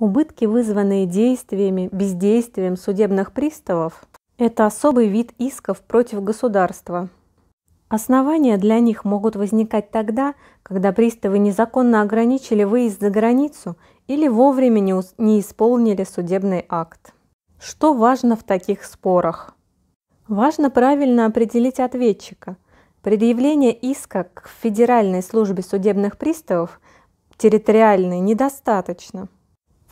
Убытки, вызванные действиями, бездействием судебных приставов, это особый вид исков против государства. Основания для них могут возникать тогда, когда приставы незаконно ограничили выезд за границу или вовремя не, не исполнили судебный акт. Что важно в таких спорах? Важно правильно определить ответчика. Предъявление иска к Федеральной службе судебных приставов территориальной недостаточно.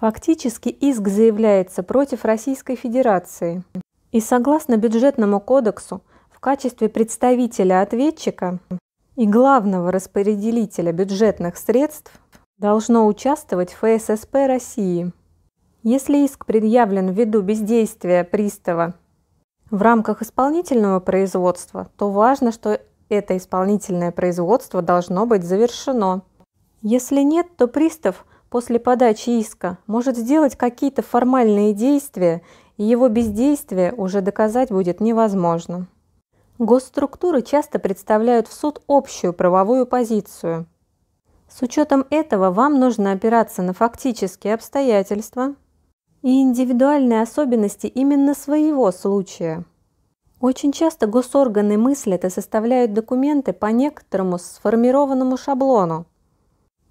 Фактически иск заявляется против Российской Федерации. И согласно бюджетному кодексу, в качестве представителя ответчика и главного распределителя бюджетных средств должно участвовать ФССП России. Если иск предъявлен ввиду бездействия пристава в рамках исполнительного производства, то важно, что это исполнительное производство должно быть завершено. Если нет, то пристав – после подачи иска может сделать какие-то формальные действия, и его бездействие уже доказать будет невозможно. Госструктуры часто представляют в суд общую правовую позицию. С учетом этого вам нужно опираться на фактические обстоятельства и индивидуальные особенности именно своего случая. Очень часто госорганы мыслят и составляют документы по некоторому сформированному шаблону,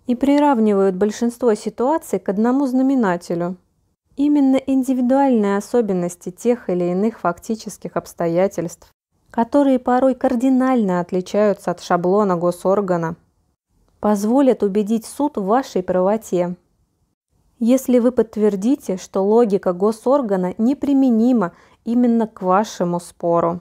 и приравнивают большинство ситуаций к одному знаменателю. Именно индивидуальные особенности тех или иных фактических обстоятельств, которые порой кардинально отличаются от шаблона госоргана, позволят убедить суд в вашей правоте. Если вы подтвердите, что логика госоргана неприменима именно к вашему спору.